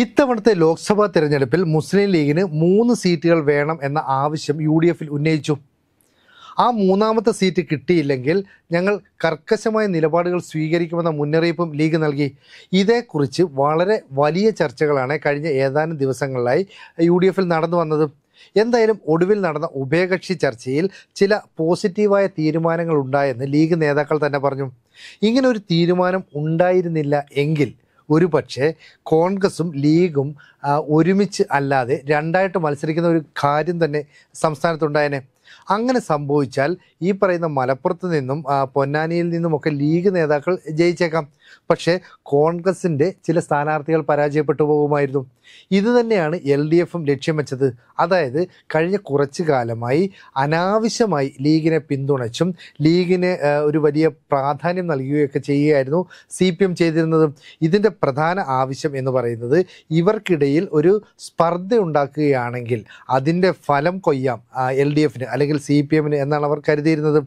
ഇത്തവണത്തെ ലോക്സഭാ തിരഞ്ഞെടുപ്പിൽ മുസ്ലിം ലീഗിന് മൂന്ന് സീറ്റുകൾ വേണം എന്ന ആവശ്യം യു ഡി എഫിൽ ഉന്നയിച്ചു ആ മൂന്നാമത്തെ സീറ്റ് കിട്ടിയില്ലെങ്കിൽ ഞങ്ങൾ കർക്കശമായ നിലപാടുകൾ സ്വീകരിക്കുമെന്ന മുന്നറിയിപ്പും ലീഗ് നൽകി ഇതേക്കുറിച്ച് വളരെ വലിയ ചർച്ചകളാണ് കഴിഞ്ഞ ഏതാനും ദിവസങ്ങളിലായി യു ഡി എഫിൽ നടന്നു വന്നത് എന്തായാലും ഒടുവിൽ നടന്ന ഉഭയകക്ഷി ചർച്ചയിൽ ചില പോസിറ്റീവായ തീരുമാനങ്ങൾ ഉണ്ടായെന്ന് ലീഗ് നേതാക്കൾ തന്നെ പറഞ്ഞു ഇങ്ങനൊരു തീരുമാനം ഉണ്ടായിരുന്നില്ല എങ്കിൽ ഒരു പക്ഷേ കോൺഗ്രസും ലീഗും ഒരുമിച്ച് അല്ലാതെ രണ്ടായിട്ട് മത്സരിക്കുന്ന ഒരു കാര്യം തന്നെ സംസ്ഥാനത്തുണ്ടായേനെ അങ്ങനെ സംഭവിച്ചാൽ ഈ പറയുന്ന മലപ്പുറത്ത് നിന്നും പൊന്നാനിയിൽ നിന്നുമൊക്കെ ലീഗ് നേതാക്കൾ ജയിച്ചേക്കാം പക്ഷേ കോൺഗ്രസിൻ്റെ ചില സ്ഥാനാർത്ഥികൾ പരാജയപ്പെട്ടു പോകുമായിരുന്നു ഇത് തന്നെയാണ് എൽ ഡി എഫും ലക്ഷ്യം വെച്ചത് അതായത് കഴിഞ്ഞ കുറച്ച് കാലമായി അനാവശ്യമായി ലീഗിനെ പിന്തുണച്ചും ലീഗിന് ഒരു വലിയ പ്രാധാന്യം നൽകുകയൊക്കെ ചെയ്യുകയായിരുന്നു സി പി എം ചെയ്തിരുന്നത് ഇതിൻ്റെ പ്രധാന ആവശ്യം എന്ന് പറയുന്നത് ഇവർക്കിടയിൽ ഒരു സ്പർദ്ധ ഉണ്ടാക്കുകയാണെങ്കിൽ അതിൻ്റെ ഫലം കൊയ്യാം എൽ ഡി എഫിന് അല്ലെങ്കിൽ സി പി എമ്മിന് എന്നാണ് അവർ കരുതിയിരുന്നത്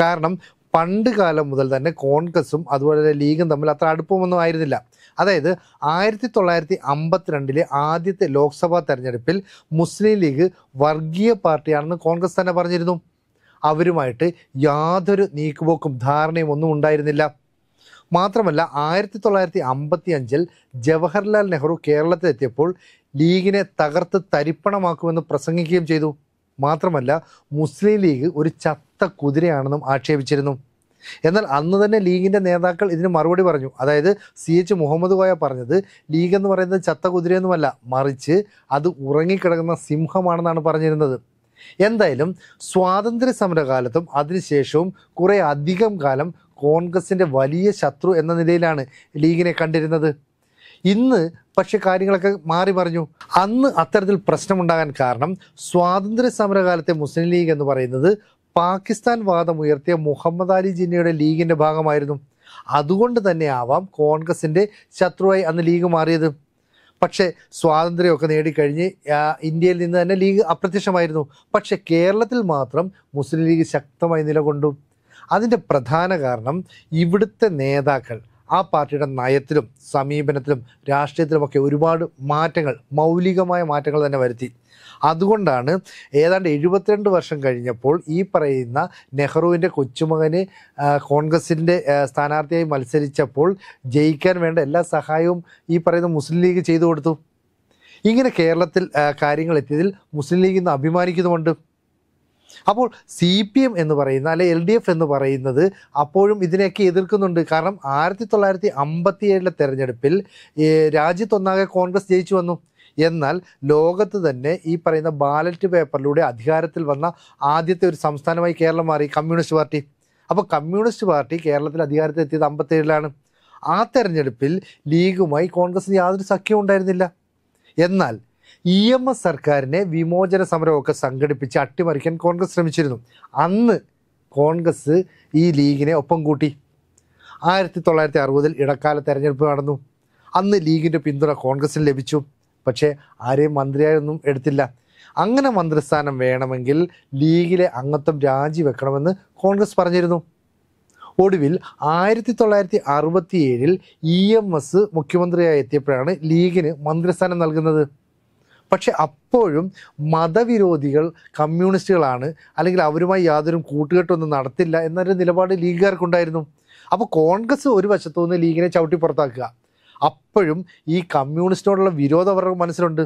കാരണം പണ്ട് കാലം മുതൽ തന്നെ കോൺഗ്രസും അതുപോലെ ലീഗും തമ്മിൽ അത്ര അടുപ്പമൊന്നും ആയിരുന്നില്ല അതായത് ആയിരത്തി തൊള്ളായിരത്തി അമ്പത്തിരണ്ടിലെ ആദ്യത്തെ ലോക്സഭാ തെരഞ്ഞെടുപ്പിൽ മുസ്ലിം ലീഗ് വർഗീയ പാർട്ടിയാണെന്ന് കോൺഗ്രസ് തന്നെ പറഞ്ഞിരുന്നു അവരുമായിട്ട് യാതൊരു നീക്കുപോക്കും ധാരണയും ഒന്നും ഉണ്ടായിരുന്നില്ല മാത്രമല്ല ആയിരത്തി തൊള്ളായിരത്തി അമ്പത്തി അഞ്ചിൽ ജവഹർലാൽ നെഹ്റു കേരളത്തിലെത്തിയപ്പോൾ ലീഗിനെ തകർത്ത് തരിപ്പണമാക്കുമെന്ന് പ്രസംഗിക്കുകയും ചെയ്തു മാത്രമല്ല മുസ്ലിം ലീഗ് ഒരു ചത്ത കുതിരയാണെന്നും ആക്ഷേപിച്ചിരുന്നു എന്നാൽ അന്ന് തന്നെ ലീഗിൻ്റെ നേതാക്കൾ ഇതിന് മറുപടി പറഞ്ഞു അതായത് സി എച്ച് മുഹമ്മദ് കോയ പറഞ്ഞത് ലീഗ് എന്ന് പറയുന്നത് ചത്ത കുതിരയൊന്നുമല്ല മറിച്ച് അത് ഉറങ്ങിക്കിടക്കുന്ന സിംഹമാണെന്നാണ് പറഞ്ഞിരുന്നത് എന്തായാലും സ്വാതന്ത്ര്യ സമരകാലത്തും അതിനുശേഷവും കുറേ അധികം കാലം കോൺഗ്രസിൻ്റെ വലിയ ശത്രു എന്ന നിലയിലാണ് ലീഗിനെ കണ്ടിരുന്നത് ഇന്ന് പക്ഷേ കാര്യങ്ങളൊക്കെ മാറി പറഞ്ഞു അന്ന് അത്തരത്തിൽ പ്രശ്നമുണ്ടാകാൻ കാരണം സ്വാതന്ത്ര്യ സമരകാലത്തെ മുസ്ലിം ലീഗ് എന്ന് പറയുന്നത് പാകിസ്ഥാൻ വാദം ഉയർത്തിയ മുഹമ്മദ് അലി ജിന്നയുടെ ലീഗിൻ്റെ ഭാഗമായിരുന്നു അതുകൊണ്ട് തന്നെ ആവാം കോൺഗ്രസിൻ്റെ ശത്രുവായി അന്ന് ലീഗ് മാറിയത് പക്ഷേ സ്വാതന്ത്ര്യമൊക്കെ നേടിക്കഴിഞ്ഞ് ഇന്ത്യയിൽ നിന്ന് തന്നെ ലീഗ് അപ്രത്യക്ഷമായിരുന്നു പക്ഷേ കേരളത്തിൽ മാത്രം മുസ്ലിം ലീഗ് ശക്തമായി നിലകൊണ്ടു അതിൻ്റെ പ്രധാന കാരണം ഇവിടുത്തെ നേതാക്കൾ ആ പാർട്ടിയുടെ നയത്തിലും സമീപനത്തിലും രാഷ്ട്രീയത്തിലുമൊക്കെ ഒരുപാട് മാറ്റങ്ങൾ മൗലികമായ മാറ്റങ്ങൾ തന്നെ വരുത്തി അതുകൊണ്ടാണ് ഏതാണ്ട് എഴുപത്തിരണ്ട് വർഷം കഴിഞ്ഞപ്പോൾ ഈ പറയുന്ന നെഹ്റുവിൻ്റെ കൊച്ചുമകന് കോൺഗ്രസിൻ്റെ സ്ഥാനാർത്ഥിയായി മത്സരിച്ചപ്പോൾ ജയിക്കാൻ വേണ്ട എല്ലാ സഹായവും ഈ പറയുന്ന മുസ്ലിം ലീഗ് ചെയ്തു കൊടുത്തു ഇങ്ങനെ കേരളത്തിൽ കാര്യങ്ങൾ എത്തിയതിൽ മുസ്ലിം ലീഗ് ഇന്ന് അഭിമാനിക്കുന്നുമുണ്ട് അപ്പോൾ സി പി എം എന്ന് പറയുന്ന അല്ലെ എൽ ഡി എഫ് എന്ന് പറയുന്നത് അപ്പോഴും ഇതിനെയൊക്കെ എതിർക്കുന്നുണ്ട് കാരണം ആയിരത്തി തൊള്ളായിരത്തി അമ്പത്തിയേഴിലെ തെരഞ്ഞെടുപ്പിൽ രാജ്യത്തൊന്നാകെ കോൺഗ്രസ് ജയിച്ചു വന്നു എന്നാൽ ലോകത്ത് തന്നെ ഈ പറയുന്ന ബാലറ്റ് പേപ്പറിലൂടെ അധികാരത്തിൽ വന്ന ആദ്യത്തെ ഒരു സംസ്ഥാനമായി കേരളം മാറി കമ്മ്യൂണിസ്റ്റ് പാർട്ടി അപ്പോൾ കമ്മ്യൂണിസ്റ്റ് പാർട്ടി കേരളത്തിൽ അധികാരത്തിൽ എത്തിയത് അമ്പത്തേഴിലാണ് ആ തെരഞ്ഞെടുപ്പിൽ ലീഗുമായി കോൺഗ്രസിന് യാതൊരു സഖ്യവും ഉണ്ടായിരുന്നില്ല എന്നാൽ ഇ എം എസ് സർക്കാരിനെ വിമോചന സമരമൊക്കെ സംഘടിപ്പിച്ച് അട്ടിമറിക്കാൻ കോൺഗ്രസ് ശ്രമിച്ചിരുന്നു അന്ന് കോൺഗ്രസ് ഈ ലീഗിനെ ഒപ്പം കൂട്ടി ആയിരത്തി തൊള്ളായിരത്തി അറുപതിൽ ഇടക്കാല തെരഞ്ഞെടുപ്പ് നടന്നു അന്ന് ലീഗിൻ്റെ പിന്തുണ കോൺഗ്രസിന് ലഭിച്ചു പക്ഷേ ആരെയും മന്ത്രിയായൊന്നും എടുത്തില്ല അങ്ങനെ മന്ത്രിസ്ഥാനം വേണമെങ്കിൽ ലീഗിലെ അംഗത്വം രാജിവെക്കണമെന്ന് കോൺഗ്രസ് പറഞ്ഞിരുന്നു ഒടുവിൽ ആയിരത്തി തൊള്ളായിരത്തി അറുപത്തി ഏഴിൽ ഇ എം എസ് മുഖ്യമന്ത്രിയായി എത്തിയപ്പോഴാണ് ലീഗിന് മന്ത്രിസ്ഥാനം നൽകുന്നത് പക്ഷെ അപ്പോഴും മതവിരോധികൾ കമ്മ്യൂണിസ്റ്റുകളാണ് അല്ലെങ്കിൽ അവരുമായി യാതൊരു കൂട്ടുകെട്ടൊന്നും നടത്തില്ല എന്നൊരു നിലപാട് ലീഗുകാർക്കുണ്ടായിരുന്നു അപ്പോൾ കോൺഗ്രസ് ഒരു വശത്തു നിന്ന് ലീഗിനെ ചവിട്ടി പുറത്താക്കുക അപ്പോഴും ഈ കമ്മ്യൂണിസ്റ്റിനോടുള്ള വിരോധം അവരുടെ മനസ്സിലുണ്ട്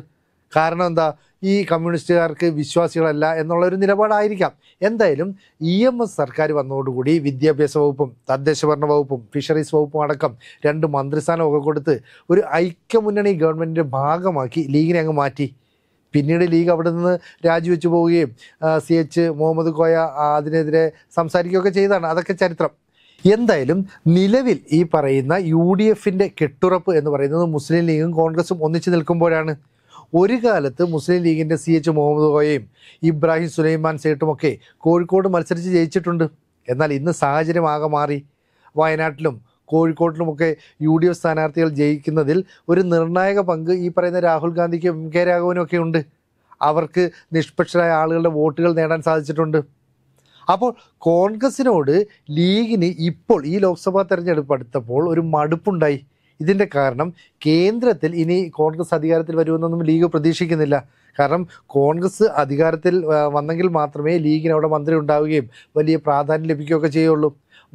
കാരണം എന്താ ഈ കമ്മ്യൂണിസ്റ്റുകാർക്ക് വിശ്വാസികളല്ല എന്നുള്ള ഒരു നിലപാടായിരിക്കാം എന്തായാലും ഇ എം എസ് സർക്കാർ വന്നതോടുകൂടി വിദ്യാഭ്യാസ വകുപ്പും തദ്ദേശ ഭരണ വകുപ്പും ഫിഷറീസ് വകുപ്പും അടക്കം രണ്ട് മന്ത്രിസ്ഥാനമൊക്കെ കൊടുത്ത് ഒരു ഐക്യമുന്നണി ഗവൺമെൻറ്റിൻ്റെ ഭാഗമാക്കി ലീഗിനെ അങ്ങ് മാറ്റി പിന്നീട് ലീഗ് അവിടെ നിന്ന് രാജിവെച്ചു പോവുകയും സി എച്ച് മുഹമ്മദ് കോയ അതിനെതിരെ സംസാരിക്കുകയൊക്കെ ചെയ്തതാണ് അതൊക്കെ ചരിത്രം എന്തായാലും നിലവിൽ ഈ പറയുന്ന യു ഡി എഫിൻ്റെ കെട്ടുറപ്പ് എന്ന് പറയുന്നത് മുസ്ലിം ലീഗും കോൺഗ്രസും ഒന്നിച്ചു നിൽക്കുമ്പോഴാണ് ഒരു കാലത്ത് മുസ്ലിം ലീഗിൻ്റെ സി എച്ച് മുഹമ്മദ് കോയയും ഇബ്രാഹിം സുലൈമാൻ സേട്ടുമൊക്കെ കോഴിക്കോട് മത്സരിച്ച് ജയിച്ചിട്ടുണ്ട് എന്നാൽ ഇന്ന് സാഹചര്യം ആകെ മാറി വയനാട്ടിലും കോഴിക്കോട്ടിലുമൊക്കെ യു ഡി എഫ് സ്ഥാനാർത്ഥികൾ ജയിക്കുന്നതിൽ ഒരു നിർണായക പങ്ക് ഈ പറയുന്ന രാഹുൽ ഗാന്ധിക്കും എം കെ രാഘവനുമൊക്കെ ഉണ്ട് അവർക്ക് നിഷ്പക്ഷരായ ആളുകളുടെ വോട്ടുകൾ നേടാൻ സാധിച്ചിട്ടുണ്ട് അപ്പോൾ കോൺഗ്രസിനോട് ലീഗിന് ഇപ്പോൾ ഈ ലോക്സഭാ തെരഞ്ഞെടുപ്പ് അടുത്തപ്പോൾ ഒരു മടുപ്പുണ്ടായി ഇതിൻ്റെ കാരണം കേന്ദ്രത്തിൽ ഇനി കോൺഗ്രസ് അധികാരത്തിൽ വരുമെന്നൊന്നും ലീഗ് പ്രതീക്ഷിക്കുന്നില്ല കാരണം കോൺഗ്രസ് അധികാരത്തിൽ വന്നെങ്കിൽ മാത്രമേ ലീഗിന് അവിടെ മന്ത്രി ഉണ്ടാവുകയും വലിയ പ്രാധാന്യം ലഭിക്കുകയൊക്കെ ചെയ്യുള്ളൂ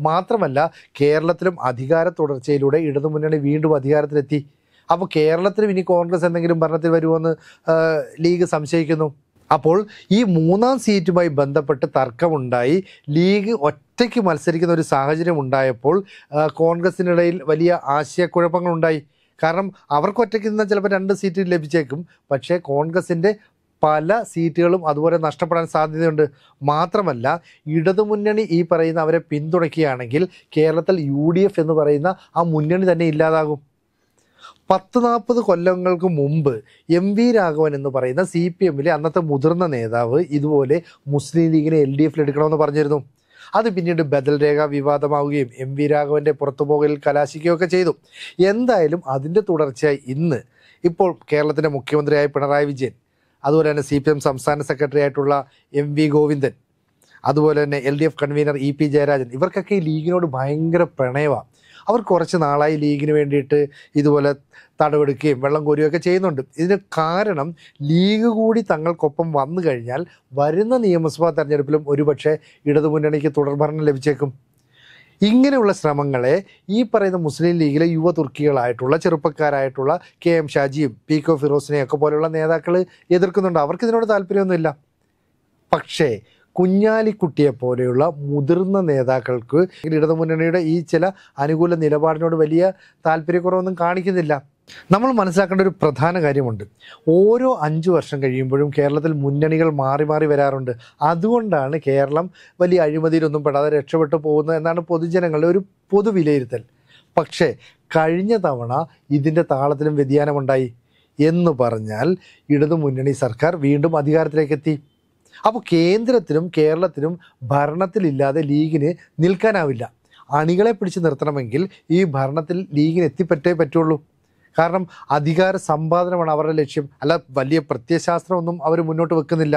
മാത്രമല്ല കേരളത്തിലും അധികാര തുടർച്ചയിലൂടെ ഇടതുമുന്നണി വീണ്ടും അധികാരത്തിലെത്തി അപ്പോൾ കേരളത്തിലും ഇനി കോൺഗ്രസ് എന്തെങ്കിലും ഭരണത്തിൽ വരുമോ എന്ന് ലീഗ് സംശയിക്കുന്നു അപ്പോൾ ഈ മൂന്നാം സീറ്റുമായി ബന്ധപ്പെട്ട് തർക്കമുണ്ടായി ലീഗ് ഒറ്റയ്ക്ക് മത്സരിക്കുന്ന ഒരു സാഹചര്യം ഉണ്ടായപ്പോൾ കോൺഗ്രസിനിടയിൽ വലിയ ആശയക്കുഴപ്പങ്ങളുണ്ടായി കാരണം അവർക്ക് ഒറ്റയ്ക്ക് നിന്നാൽ ചിലപ്പോൾ രണ്ട് സീറ്റ് ലഭിച്ചേക്കും പക്ഷേ കോൺഗ്രസിൻ്റെ പല സീറ്റുകളും അതുപോലെ നഷ്ടപ്പെടാൻ സാധ്യതയുണ്ട് മാത്രമല്ല ഇടതുമുന്നണി ഈ പറയുന്ന അവരെ പിന്തുണയ്ക്കുകയാണെങ്കിൽ കേരളത്തിൽ യു എന്ന് പറയുന്ന ആ മുന്നണി തന്നെ ഇല്ലാതാകും പത്ത് നാൽപ്പത് കൊല്ലങ്ങൾക്ക് മുമ്പ് എം വി രാഘവൻ എന്ന് പറയുന്ന സി പി എമ്മിലെ അന്നത്തെ മുതിർന്ന നേതാവ് ഇതുപോലെ മുസ്ലിം ലീഗിനെ എൽ ഡി എഫിൽ എടുക്കണമെന്ന് പറഞ്ഞിരുന്നു അത് പിന്നീട് ബദൽ രേഖ വിവാദമാവുകയും എം വി രാഘവൻ്റെ പുറത്തുപോകലിൽ കലാശിക്കുകയൊക്കെ ചെയ്തു എന്തായാലും അതിൻ്റെ തുടർച്ചയായി ഇന്ന് ഇപ്പോൾ കേരളത്തിൻ്റെ മുഖ്യമന്ത്രിയായ പിണറായി വിജയൻ അതുപോലെ തന്നെ സി പി എം സംസ്ഥാന സെക്രട്ടറി ആയിട്ടുള്ള എം വി ഗോവിന്ദൻ അതുപോലെ തന്നെ L D F convener E P Jayarajan ഇവർക്കൊക്കെ ഈ ലീഗിനോട് ഭയങ്കര പ്രണയമാണ് അവർ കുറച്ച് നാളായി ലീഗിന് വേണ്ടിയിട്ട് ഇതുപോലെ തടവെടുക്കുകയും വെള്ളം കോരുകയൊക്കെ ചെയ്യുന്നുണ്ട് ഇതിന് കാരണം ലീഗ് കൂടി തങ്ങൾക്കൊപ്പം വന്നു കഴിഞ്ഞാൽ വരുന്ന നിയമസഭാ തെരഞ്ഞെടുപ്പിലും ഒരുപക്ഷെ ഇടതുമുന്നണിക്ക് തുടർഭരണം ലഭിച്ചേക്കും ഇങ്ങനെയുള്ള ശ്രമങ്ങളെ ഈ പറയുന്ന മുസ്ലിം ലീഗിലെ യുവ തുർക്കികളായിട്ടുള്ള ചെറുപ്പക്കാരായിട്ടുള്ള കെ എം ഷാജിയും പി കെ ഫിറോസിനെയൊക്കെ പോലെയുള്ള നേതാക്കൾ എതിർക്കുന്നുണ്ട് അവർക്ക് ഇതിനോട് താല്പര്യമൊന്നുമില്ല പക്ഷേ കുഞ്ഞാലിക്കുട്ടിയെ പോലെയുള്ള മുതിർന്ന നേതാക്കൾക്ക് ഇടതുമുന്നണിയുടെ ഈ ചില അനുകൂല നിലപാടിനോട് വലിയ താല്പര്യക്കുറവൊന്നും കാണിക്കുന്നില്ല നമ്മൾ മനസ്സിലാക്കേണ്ട ഒരു പ്രധാന കാര്യമുണ്ട് ഓരോ അഞ്ച് വർഷം കഴിയുമ്പോഴും കേരളത്തിൽ മുന്നണികൾ മാറി മാറി വരാറുണ്ട് അതുകൊണ്ടാണ് കേരളം വലിയ അഴിമതിയിലൊന്നും പെടാതെ രക്ഷപ്പെട്ടു പോകുന്നത് എന്നാണ് പൊതുജനങ്ങളുടെ ഒരു പൊതു വിലയിരുത്തൽ പക്ഷേ കഴിഞ്ഞ തവണ ഇതിൻ്റെ താളത്തിലും വ്യതിയാനമുണ്ടായി എന്ന് പറഞ്ഞാൽ ഇടതുമുന്നണി സർക്കാർ വീണ്ടും അധികാരത്തിലേക്ക് എത്തി അപ്പോൾ കേന്ദ്രത്തിനും കേരളത്തിനും ഭരണത്തിലില്ലാതെ ലീഗിന് നിൽക്കാനാവില്ല അണികളെ പിടിച്ചു നിർത്തണമെങ്കിൽ ഈ ഭരണത്തിൽ ലീഗിന് എത്തിപ്പറ്റേ പറ്റുള്ളൂ കാരണം അധികാര സമ്പാദനമാണ് അവരുടെ ലക്ഷ്യം അല്ല വലിയ പ്രത്യയശാസ്ത്രമൊന്നും അവർ മുന്നോട്ട് വെക്കുന്നില്ല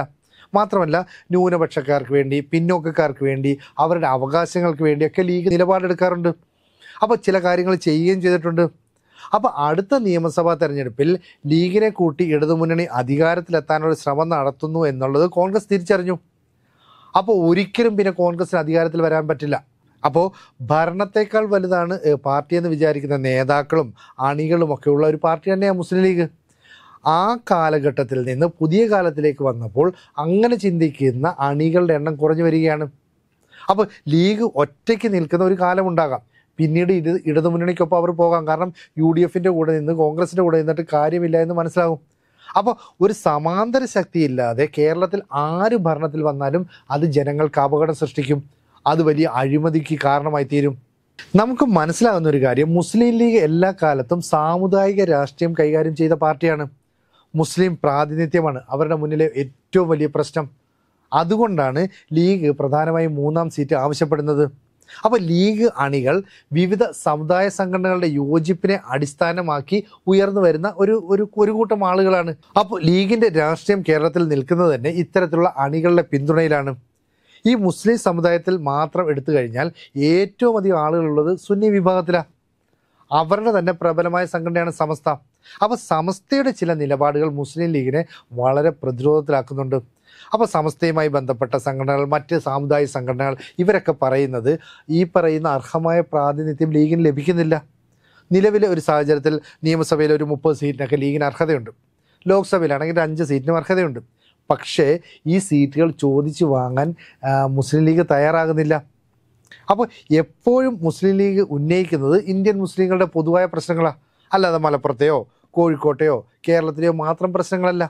മാത്രമല്ല ന്യൂനപക്ഷക്കാർക്ക് വേണ്ടി പിന്നോക്കക്കാർക്ക് വേണ്ടി അവരുടെ അവകാശങ്ങൾക്ക് വേണ്ടിയൊക്കെ ലീഗ് നിലപാടെടുക്കാറുണ്ട് അപ്പോൾ ചില കാര്യങ്ങൾ ചെയ്യുകയും ചെയ്തിട്ടുണ്ട് അപ്പോൾ അടുത്ത നിയമസഭാ തെരഞ്ഞെടുപ്പിൽ ലീഗിനെ കൂട്ടി ഇടതുമുന്നണി അധികാരത്തിലെത്താനുള്ള ശ്രമം നടത്തുന്നു എന്നുള്ളത് കോൺഗ്രസ് തിരിച്ചറിഞ്ഞു അപ്പോൾ ഒരിക്കലും പിന്നെ കോൺഗ്രസിന് അധികാരത്തിൽ വരാൻ പറ്റില്ല അപ്പോൾ ഭരണത്തെക്കാൾ വലുതാണ് പാർട്ടി എന്ന് വിചാരിക്കുന്ന നേതാക്കളും അണികളും ഒക്കെ ഉള്ള ഒരു പാർട്ടി തന്നെയാണ് മുസ്ലിം ലീഗ് ആ കാലഘട്ടത്തിൽ നിന്ന് പുതിയ കാലത്തിലേക്ക് വന്നപ്പോൾ അങ്ങനെ ചിന്തിക്കുന്ന അണികളുടെ എണ്ണം കുറഞ്ഞു വരികയാണ് അപ്പോൾ ലീഗ് ഒറ്റയ്ക്ക് നിൽക്കുന്ന ഒരു കാലമുണ്ടാകാം പിന്നീട് ഇത് ഇടതുമുന്നണിക്കൊപ്പം അവർ പോകാം കാരണം യു ഡി എഫിൻ്റെ കൂടെ നിന്ന് കോൺഗ്രസിൻ്റെ കൂടെ നിന്നിട്ട് കാര്യമില്ല എന്ന് മനസ്സിലാകും അപ്പോൾ ഒരു സമാന്തര ശക്തി ഇല്ലാതെ കേരളത്തിൽ ആര് ഭരണത്തിൽ വന്നാലും അത് ജനങ്ങൾക്ക് അപകടം സൃഷ്ടിക്കും അത് വലിയ അഴിമതിക്ക് കാരണമായി തീരും നമുക്ക് മനസ്സിലാകുന്ന ഒരു കാര്യം മുസ്ലിം ലീഗ് എല്ലാ കാലത്തും സാമുദായിക രാഷ്ട്രീയം കൈകാര്യം ചെയ്ത പാർട്ടിയാണ് മുസ്ലിം പ്രാതിനിധ്യമാണ് അവരുടെ മുന്നിലെ ഏറ്റവും വലിയ പ്രശ്നം അതുകൊണ്ടാണ് ലീഗ് പ്രധാനമായും മൂന്നാം സീറ്റ് ആവശ്യപ്പെടുന്നത് അപ്പോൾ ലീഗ് അണികൾ വിവിധ സമുദായ സംഘടനകളുടെ യോജിപ്പിനെ അടിസ്ഥാനമാക്കി ഉയർന്നു വരുന്ന ഒരു ഒരു ഒരു കൂട്ടം ആളുകളാണ് അപ്പോൾ ലീഗിൻ്റെ രാഷ്ട്രീയം കേരളത്തിൽ നിൽക്കുന്നത് തന്നെ ഇത്തരത്തിലുള്ള അണികളുടെ പിന്തുണയിലാണ് ഈ മുസ്ലിം സമുദായത്തിൽ മാത്രം എടുത്തു കഴിഞ്ഞാൽ ഏറ്റവും അധികം ആളുകളുള്ളത് സുന്നി വിഭാഗത്തിലാണ് അവരുടെ തന്നെ പ്രബലമായ സംഘടനയാണ് സമസ്ത അപ്പോൾ സമസ്തയുടെ ചില നിലപാടുകൾ മുസ്ലിം ലീഗിനെ വളരെ പ്രതിരോധത്തിലാക്കുന്നുണ്ട് അപ്പോൾ സമസ്തയുമായി ബന്ധപ്പെട്ട സംഘടനകൾ മറ്റ് സാമുദായിക സംഘടനകൾ ഇവരൊക്കെ പറയുന്നത് ഈ പറയുന്ന അർഹമായ പ്രാതിനിധ്യം ലീഗിന് ലഭിക്കുന്നില്ല നിലവിലെ ഒരു സാഹചര്യത്തിൽ നിയമസഭയിൽ ഒരു മുപ്പത് സീറ്റിനൊക്കെ ലീഗിന് അർഹതയുണ്ട് ലോക്സഭയിലാണെങ്കിൽ അഞ്ച് സീറ്റിനും അർഹതയുണ്ട് പക്ഷേ ഈ സീറ്റുകൾ ചോദിച്ചു വാങ്ങാൻ മുസ്ലിം ലീഗ് തയ്യാറാകുന്നില്ല അപ്പോൾ എപ്പോഴും മുസ്ലിം ലീഗ് ഉന്നയിക്കുന്നത് ഇന്ത്യൻ മുസ്ലിങ്ങളുടെ പൊതുവായ പ്രശ്നങ്ങളാണ് അല്ലാതെ മലപ്പുറത്തെയോ കോഴിക്കോട്ടെയോ കേരളത്തിലെയോ മാത്രം പ്രശ്നങ്ങളല്ല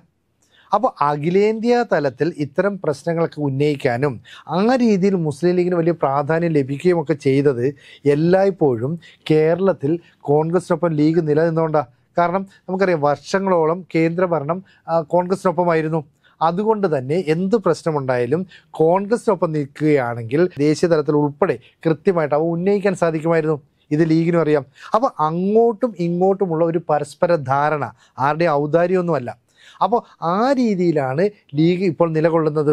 അപ്പോൾ അഖിലേന്ത്യാ തലത്തിൽ ഇത്തരം പ്രശ്നങ്ങളൊക്കെ ഉന്നയിക്കാനും ആ രീതിയിൽ മുസ്ലിം ലീഗിന് വലിയ പ്രാധാന്യം ലഭിക്കുകയും ഒക്കെ ചെയ്തത് എല്ലായ്പ്പോഴും കേരളത്തിൽ കോൺഗ്രസിനൊപ്പം ലീഗ് നിലനിന്നുകൊണ്ടാണ് കാരണം നമുക്കറിയാം വർഷങ്ങളോളം കേന്ദ്രഭരണം കോൺഗ്രസിനൊപ്പമായിരുന്നു അതുകൊണ്ട് തന്നെ എന്ത് പ്രശ്നമുണ്ടായാലും കോൺഗ്രസിനൊപ്പം നിൽക്കുകയാണെങ്കിൽ ദേശീയ തലത്തിൽ ഉൾപ്പെടെ കൃത്യമായിട്ട് അവ ഉന്നയിക്കാൻ സാധിക്കുമായിരുന്നു ഇത് ലീഗിനും അറിയാം അപ്പോൾ അങ്ങോട്ടും ഇങ്ങോട്ടുമുള്ള ഒരു പരസ്പര ധാരണ ആരുടെയും ഔദാര്യമൊന്നുമല്ല അപ്പോൾ ആ രീതിയിലാണ് ലീഗ് ഇപ്പോൾ നിലകൊള്ളുന്നത്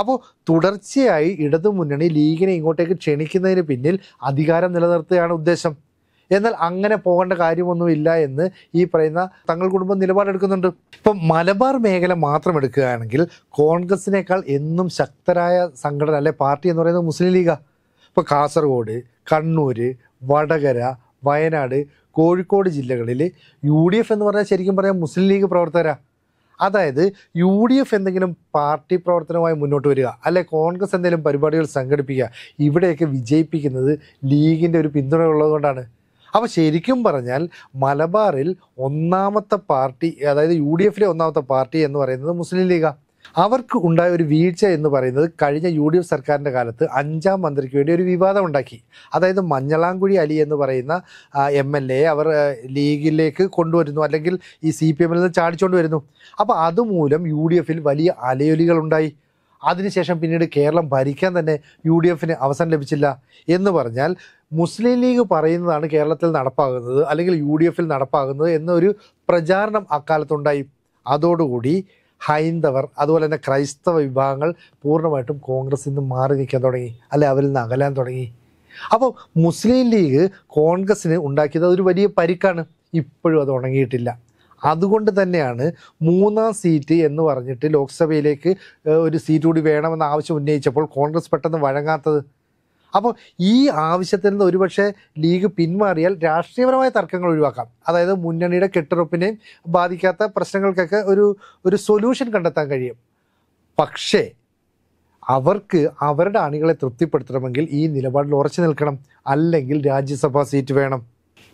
അപ്പോൾ തുടർച്ചയായി ഇടതു മുന്നണി ലീഗിനെ ഇങ്ങോട്ടേക്ക് ക്ഷണിക്കുന്നതിന് പിന്നിൽ അധികാരം നിലനിർത്തുകയാണ് ഉദ്ദേശം എന്നാൽ അങ്ങനെ പോകേണ്ട കാര്യമൊന്നുമില്ല എന്ന് ഈ പറയുന്ന തങ്ങൾ കുടുംബം നിലപാടെടുക്കുന്നുണ്ട് ഇപ്പം മലബാർ മേഖല മാത്രം എടുക്കുകയാണെങ്കിൽ കോൺഗ്രസിനേക്കാൾ എന്നും ശക്തരായ സംഘടന അല്ലെ പാർട്ടി എന്ന് പറയുന്നത് മുസ്ലിം ലീഗാണ് ഇപ്പോൾ കാസർഗോഡ് കണ്ണൂർ വടകര വയനാട് കോഴിക്കോട് ജില്ലകളിൽ യു ഡി എഫ് എന്ന് പറഞ്ഞാൽ ശരിക്കും പറയാം മുസ്ലിം ലീഗ് പ്രവർത്തകരാ അതായത് യു ഡി എഫ് എന്തെങ്കിലും പാർട്ടി പ്രവർത്തനവുമായി മുന്നോട്ട് വരിക അല്ലെ കോൺഗ്രസ് എന്തെങ്കിലും പരിപാടികൾ സംഘടിപ്പിക്കുക ഇവിടെയൊക്കെ വിജയിപ്പിക്കുന്നത് ലീഗിൻ്റെ ഒരു പിന്തുണ ഉള്ളതുകൊണ്ടാണ് അപ്പോൾ ശരിക്കും പറഞ്ഞാൽ മലബാറിൽ ഒന്നാമത്തെ പാർട്ടി അതായത് യു ഡി എഫിലെ ഒന്നാമത്തെ പാർട്ടി എന്ന് പറയുന്നത് മുസ്ലിം ലീഗാണ് അവർക്ക് ഉണ്ടായ ഒരു വീഴ്ച എന്ന് പറയുന്നത് കഴിഞ്ഞ യു ഡി എഫ് സർക്കാരിൻ്റെ കാലത്ത് അഞ്ചാം മന്ത്രിക്ക് വേണ്ടി ഒരു വിവാദം ഉണ്ടാക്കി അതായത് മഞ്ഞളാംകുഴി അലി എന്ന് പറയുന്ന എം എൽ എ അവർ ലീഗിലേക്ക് കൊണ്ടുവരുന്നു അല്ലെങ്കിൽ ഈ സി പി എമ്മിൽ നിന്ന് ചാടിച്ചുകൊണ്ട് വരുന്നു അപ്പോൾ അതുമൂലം യു ഡി എഫിൽ വലിയ അലയൊലികൾ ഉണ്ടായി അതിനുശേഷം പിന്നീട് കേരളം ഭരിക്കാൻ തന്നെ യു ഡി എഫിന് അവസരം ലഭിച്ചില്ല എന്ന് പറഞ്ഞാൽ മുസ്ലിം ലീഗ് പറയുന്നതാണ് കേരളത്തിൽ നടപ്പാകുന്നത് അല്ലെങ്കിൽ യു ഡി എഫിൽ നടപ്പാകുന്നത് എന്നൊരു പ്രചാരണം അക്കാലത്തുണ്ടായി അതോടുകൂടി ഹൈന്ദവർ അതുപോലെ തന്നെ ക്രൈസ്തവ വിഭാഗങ്ങൾ പൂർണ്ണമായിട്ടും കോൺഗ്രസിൽ നിന്ന് മാറി നിൽക്കാൻ തുടങ്ങി അല്ലെ അവരിൽ നിന്ന് അകലാൻ തുടങ്ങി അപ്പോൾ മുസ്ലിം ലീഗ് കോൺഗ്രസ്സിന് ഉണ്ടാക്കിയത് അതൊരു വലിയ പരിക്കാണ് ഇപ്പോഴും അത് ഉണങ്ങിയിട്ടില്ല അതുകൊണ്ട് തന്നെയാണ് മൂന്നാം സീറ്റ് എന്ന് പറഞ്ഞിട്ട് ലോക്സഭയിലേക്ക് ഒരു സീറ്റ് കൂടി വേണമെന്ന ആവശ്യം ഉന്നയിച്ചപ്പോൾ കോൺഗ്രസ് പെട്ടെന്ന് വഴങ്ങാത്തത് അപ്പോൾ ഈ ആവശ്യത്തിൽ നിന്ന് ഒരുപക്ഷെ ലീഗ് പിന്മാറിയാൽ രാഷ്ട്രീയപരമായ തർക്കങ്ങൾ ഒഴിവാക്കാം അതായത് മുന്നണിയുടെ കെട്ടുറപ്പിനെയും ബാധിക്കാത്ത പ്രശ്നങ്ങൾക്കൊക്കെ ഒരു ഒരു സൊല്യൂഷൻ കണ്ടെത്താൻ കഴിയും പക്ഷേ അവർക്ക് അവരുടെ അണികളെ തൃപ്തിപ്പെടുത്തണമെങ്കിൽ ഈ നിലപാടിൽ ഉറച്ചു നിൽക്കണം അല്ലെങ്കിൽ രാജ്യസഭാ സീറ്റ് വേണം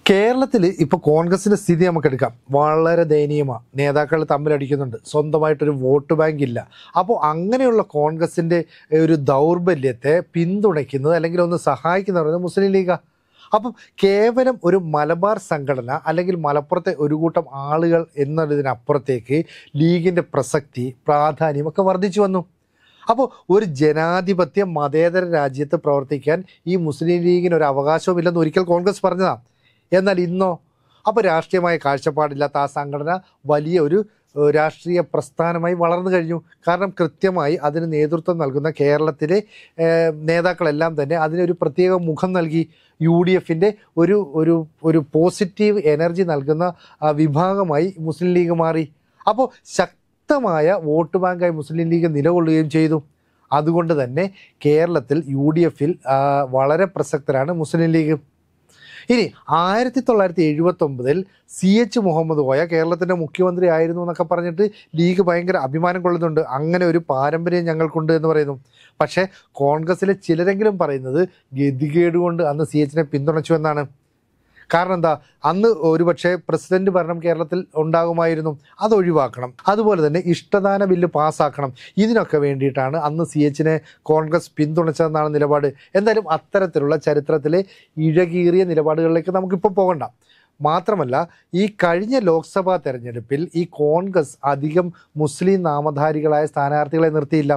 കേരളത്തിൽ ഇപ്പോൾ കോൺഗ്രസിൻ്റെ സ്ഥിതി നമുക്കെടുക്കാം വളരെ ദയനീയമാണ് നേതാക്കൾ തമ്മിലടിക്കുന്നുണ്ട് സ്വന്തമായിട്ടൊരു വോട്ട് ബാങ്ക് ഇല്ല അപ്പോൾ അങ്ങനെയുള്ള കോൺഗ്രസിൻ്റെ ഒരു ദൗർബല്യത്തെ പിന്തുണയ്ക്കുന്നത് അല്ലെങ്കിൽ ഒന്ന് സഹായിക്കുന്ന പറയുന്നത് മുസ്ലിം ലീഗ അപ്പം കേവലം ഒരു മലബാർ സംഘടന അല്ലെങ്കിൽ മലപ്പുറത്തെ ഒരു കൂട്ടം ആളുകൾ എന്നുള്ളതിനപ്പുറത്തേക്ക് ലീഗിൻ്റെ പ്രസക്തി പ്രാധാന്യം ഒക്കെ വർദ്ധിച്ചു വന്നു അപ്പോൾ ഒരു ജനാധിപത്യ മതേതര രാജ്യത്ത് പ്രവർത്തിക്കാൻ ഈ മുസ്ലിം ലീഗിന് ഒരു ഇല്ലെന്ന് ഒരിക്കൽ കോൺഗ്രസ് പറഞ്ഞതാണ് എന്നാൽ ഇന്നോ അപ്പോൾ രാഷ്ട്രീയമായ കാഴ്ചപ്പാടില്ലാത്ത ആ സംഘടന വലിയ ഒരു രാഷ്ട്രീയ പ്രസ്ഥാനമായി വളർന്നു കഴിഞ്ഞു കാരണം കൃത്യമായി അതിന് നേതൃത്വം നൽകുന്ന കേരളത്തിലെ നേതാക്കളെല്ലാം തന്നെ അതിനൊരു പ്രത്യേക മുഖം നൽകി യു ഡി എഫിൻ്റെ ഒരു ഒരു ഒരു പോസിറ്റീവ് എനർജി നൽകുന്ന വിഭാഗമായി മുസ്ലിം ലീഗ് മാറി അപ്പോൾ ശക്തമായ വോട്ട് ബാങ്കായി മുസ്ലിം ലീഗ് നിലകൊള്ളുകയും ചെയ്തു അതുകൊണ്ട് തന്നെ കേരളത്തിൽ യു ഡി എഫിൽ വളരെ പ്രസക്തരാണ് മുസ്ലിം ലീഗ് ഇനി ആയിരത്തി തൊള്ളായിരത്തി എഴുപത്തി ഒമ്പതിൽ സി എച്ച് മുഹമ്മദ് കോയ കേരളത്തിൻ്റെ മുഖ്യമന്ത്രി ആയിരുന്നു എന്നൊക്കെ പറഞ്ഞിട്ട് ലീഗ് ഭയങ്കര അഭിമാനം കൊള്ളുന്നുണ്ട് അങ്ങനെ ഒരു പാരമ്പര്യം ഞങ്ങൾക്കുണ്ട് എന്ന് പറയുന്നു പക്ഷേ കോൺഗ്രസ്സിലെ ചിലരെങ്കിലും പറയുന്നത് ഗതികേടുകൊണ്ട് അന്ന് സി എച്ചിനെ പിന്തുണച്ചു എന്നാണ് കാരണം എന്താ അന്ന് ഒരുപക്ഷെ പ്രസിഡന്റ് ഭരണം കേരളത്തിൽ ഉണ്ടാകുമായിരുന്നു അത് ഒഴിവാക്കണം അതുപോലെ തന്നെ ഇഷ്ടദാന ബില്ല് പാസ്സാക്കണം ഇതിനൊക്കെ വേണ്ടിയിട്ടാണ് അന്ന് സി എച്ചിനെ കോൺഗ്രസ് പിന്തുണച്ചതെന്നാണ് നിലപാട് എന്തായാലും അത്തരത്തിലുള്ള ചരിത്രത്തിലെ ഇഴകീറിയ നിലപാടുകളിലേക്ക് നമുക്കിപ്പോൾ പോകണ്ട മാത്രമല്ല ഈ കഴിഞ്ഞ ലോക്സഭാ തെരഞ്ഞെടുപ്പിൽ ഈ കോൺഗ്രസ് അധികം മുസ്ലിം നാമധാരികളായ സ്ഥാനാർത്ഥികളെ നിർത്തിയില്ല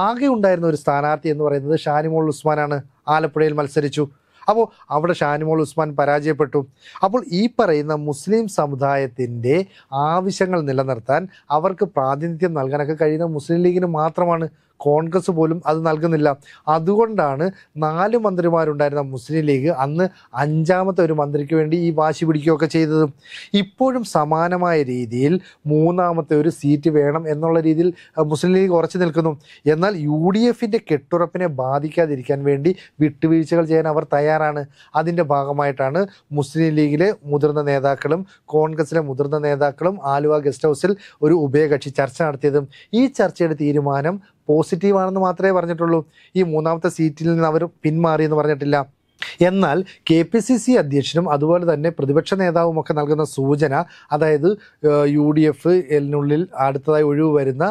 ആകെ ഉണ്ടായിരുന്ന ഒരു സ്ഥാനാർത്ഥി എന്ന് പറയുന്നത് ഷാനിമോൾ ഉസ്മാനാണ് ആലപ്പുഴയിൽ മത്സരിച്ചു അപ്പോൾ അവിടെ ഷാനിമോൾ ഉസ്മാൻ പരാജയപ്പെട്ടു അപ്പോൾ ഈ പറയുന്ന മുസ്ലിം സമുദായത്തിൻ്റെ ആവശ്യങ്ങൾ നിലനിർത്താൻ അവർക്ക് പ്രാതിനിധ്യം നൽകാനൊക്കെ കഴിയുന്ന മുസ്ലിം ലീഗിന് മാത്രമാണ് കോൺഗ്രസ് പോലും അത് നൽകുന്നില്ല അതുകൊണ്ടാണ് നാല് മന്ത്രിമാരുണ്ടായിരുന്ന മുസ്ലിം ലീഗ് അന്ന് അഞ്ചാമത്തെ ഒരു മന്ത്രിക്ക് വേണ്ടി ഈ വാശി പിടിക്കുകയൊക്കെ ചെയ്തത് ഇപ്പോഴും സമാനമായ രീതിയിൽ മൂന്നാമത്തെ ഒരു സീറ്റ് വേണം എന്നുള്ള രീതിയിൽ മുസ്ലിം ലീഗ് ഉറച്ചു നിൽക്കുന്നു എന്നാൽ യു ഡി എഫിൻ്റെ കെട്ടുറപ്പിനെ ബാധിക്കാതിരിക്കാൻ വേണ്ടി വിട്ടുവീഴ്ചകൾ ചെയ്യാൻ അവർ തയ്യാറാണ് അതിൻ്റെ ഭാഗമായിട്ടാണ് മുസ്ലിം ലീഗിലെ മുതിർന്ന നേതാക്കളും കോൺഗ്രസിലെ മുതിർന്ന നേതാക്കളും ആലുവ ഗസ്റ്റ് ഹൗസിൽ ഒരു ഉഭയകക്ഷി ചർച്ച നടത്തിയതും ഈ ചർച്ചയുടെ തീരുമാനം പോസിറ്റീവാണെന്ന് മാത്രമേ പറഞ്ഞിട്ടുള്ളൂ ഈ മൂന്നാമത്തെ സീറ്റിൽ നിന്ന് അവർ പിന്മാറിയെന്ന് പറഞ്ഞിട്ടില്ല എന്നാൽ കെ പി സി സി അധ്യക്ഷനും അതുപോലെ തന്നെ പ്രതിപക്ഷ നേതാവുമൊക്കെ നൽകുന്ന സൂചന അതായത് യു ഡി എഫിനുള്ളിൽ അടുത്തതായി ഒഴിവ് വരുന്ന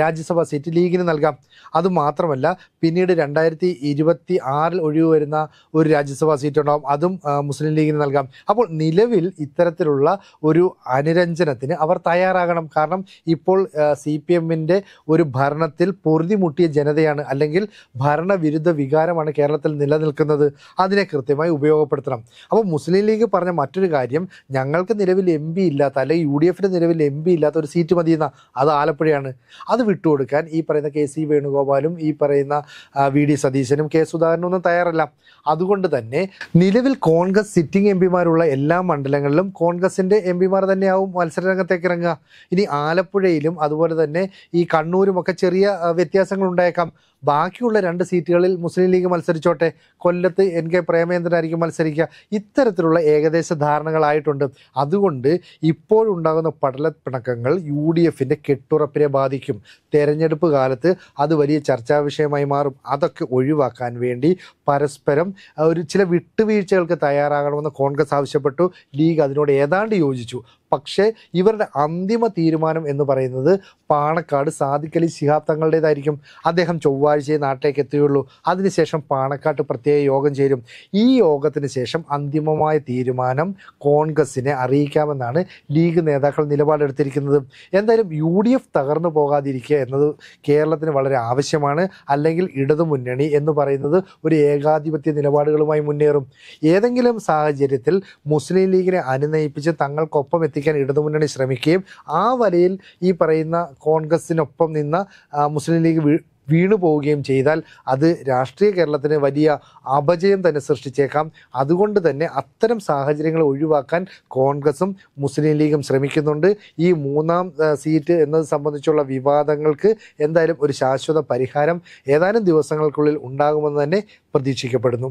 രാജ്യസഭാ സീറ്റ് ലീഗിന് നൽകാം അതുമാത്രമല്ല പിന്നീട് രണ്ടായിരത്തി ഇരുപത്തി ആറിൽ ഒഴിവ് വരുന്ന ഒരു രാജ്യസഭാ സീറ്റ് ഉണ്ടാകും അതും മുസ്ലിം ലീഗിന് നൽകാം അപ്പോൾ നിലവിൽ ഇത്തരത്തിലുള്ള ഒരു അനുരഞ്ജനത്തിന് അവർ തയ്യാറാകണം കാരണം ഇപ്പോൾ സി പി എമ്മിൻ്റെ ഒരു ഭരണത്തിൽ പൊറുതിമുട്ടിയ ജനതയാണ് അല്ലെങ്കിൽ ഭരണവിരുദ്ധ വികാരമാണ് കേരളത്തിൽ നിലനിൽക്കുന്നത് അതിൽ അതിനെ കൃത്യമായി ഉപയോഗപ്പെടുത്തണം അപ്പോൾ മുസ്ലിം ലീഗ് പറഞ്ഞ മറ്റൊരു കാര്യം ഞങ്ങൾക്ക് നിലവിൽ എം പി ഇല്ലാത്ത അല്ലെങ്കിൽ യു ഡി എഫിൻ്റെ നിലവിൽ എം പി ഇല്ലാത്ത ഒരു സീറ്റ് മതിയെന്ന അത് ആലപ്പുഴയാണ് അത് വിട്ടുകൊടുക്കാൻ ഈ പറയുന്ന കെ സി വേണുഗോപാലും ഈ പറയുന്ന വി ഡി സതീശനും കെ സുധാകരനും ഒന്നും തയ്യാറല്ല അതുകൊണ്ട് തന്നെ നിലവിൽ കോൺഗ്രസ് സിറ്റിംഗ് എം പിമാരുള്ള എല്ലാ മണ്ഡലങ്ങളിലും കോൺഗ്രസിൻ്റെ എം പിമാർ തന്നെയാവും മത്സരരംഗത്തേക്ക് ഇറങ്ങുക ഇനി ആലപ്പുഴയിലും അതുപോലെ തന്നെ ഈ കണ്ണൂരും ഒക്കെ ചെറിയ വ്യത്യാസങ്ങൾ ഉണ്ടായേക്കാം ബാക്കിയുള്ള രണ്ട് സീറ്റുകളിൽ മുസ്ലിം ലീഗ് മത്സരിച്ചോട്ടെ കൊല്ലത്ത് എൻ കെ പ്രേമേന്ദ്രനായിരിക്കും മത്സരിക്കുക ഇത്തരത്തിലുള്ള ഏകദേശ ധാരണകളായിട്ടുണ്ട് അതുകൊണ്ട് ഇപ്പോഴുണ്ടാകുന്ന പിണക്കങ്ങൾ യു ഡി എഫിൻ്റെ കെട്ടുറപ്പിനെ ബാധിക്കും തെരഞ്ഞെടുപ്പ് കാലത്ത് അത് വലിയ ചർച്ചാ വിഷയമായി മാറും അതൊക്കെ ഒഴിവാക്കാൻ വേണ്ടി പരസ്പരം ഒരു ചില വിട്ടുവീഴ്ചകൾക്ക് തയ്യാറാകണമെന്ന് കോൺഗ്രസ് ആവശ്യപ്പെട്ടു ലീഗ് അതിനോട് ഏതാണ്ട് യോജിച്ചു പക്ഷേ ഇവരുടെ അന്തിമ തീരുമാനം എന്ന് പറയുന്നത് പാണക്കാട് സാദിഖലി ശിഹാബ് തങ്ങളുടേതായിരിക്കും അദ്ദേഹം ചൊവ്വാഴ്ചയെ നാട്ടിലേക്ക് എത്തുകയുള്ളൂ അതിനുശേഷം പാണക്കാട്ട് പ്രത്യേക യോഗം ചേരും ഈ യോഗത്തിന് ശേഷം അന്തിമമായ തീരുമാനം കോൺഗ്രസിനെ അറിയിക്കാമെന്നാണ് ലീഗ് നേതാക്കൾ നിലപാടെടുത്തിരിക്കുന്നത് എന്തായാലും യു ഡി എഫ് തകർന്നു പോകാതിരിക്കുക എന്നത് കേരളത്തിന് വളരെ ആവശ്യമാണ് അല്ലെങ്കിൽ ഇടതുമുന്നണി എന്ന് പറയുന്നത് ഒരു ഏകാധിപത്യ നിലപാടുകളുമായി മുന്നേറും ഏതെങ്കിലും സാഹചര്യത്തിൽ മുസ്ലിം ലീഗിനെ അനുനയിപ്പിച്ച് തങ്ങൾക്കൊപ്പം എത്തിക്കാൻ ഇടതുമുന്നണി ശ്രമിക്കുകയും ആ വലയിൽ ഈ പറയുന്ന കോൺഗ്രസിനൊപ്പം നിന്ന് മുസ്ലിം ലീഗ് വീണു പോവുകയും ചെയ്താൽ അത് രാഷ്ട്രീയ കേരളത്തിന് വലിയ അപജയം തന്നെ സൃഷ്ടിച്ചേക്കാം അതുകൊണ്ട് തന്നെ അത്തരം സാഹചര്യങ്ങൾ ഒഴിവാക്കാൻ കോൺഗ്രസും മുസ്ലിം ലീഗും ശ്രമിക്കുന്നുണ്ട് ഈ മൂന്നാം സീറ്റ് എന്നത് സംബന്ധിച്ചുള്ള വിവാദങ്ങൾക്ക് എന്തായാലും ഒരു ശാശ്വത പരിഹാരം ഏതാനും ദിവസങ്ങൾക്കുള്ളിൽ ഉണ്ടാകുമെന്ന് തന്നെ പ്രതീക്ഷിക്കപ്പെടുന്നു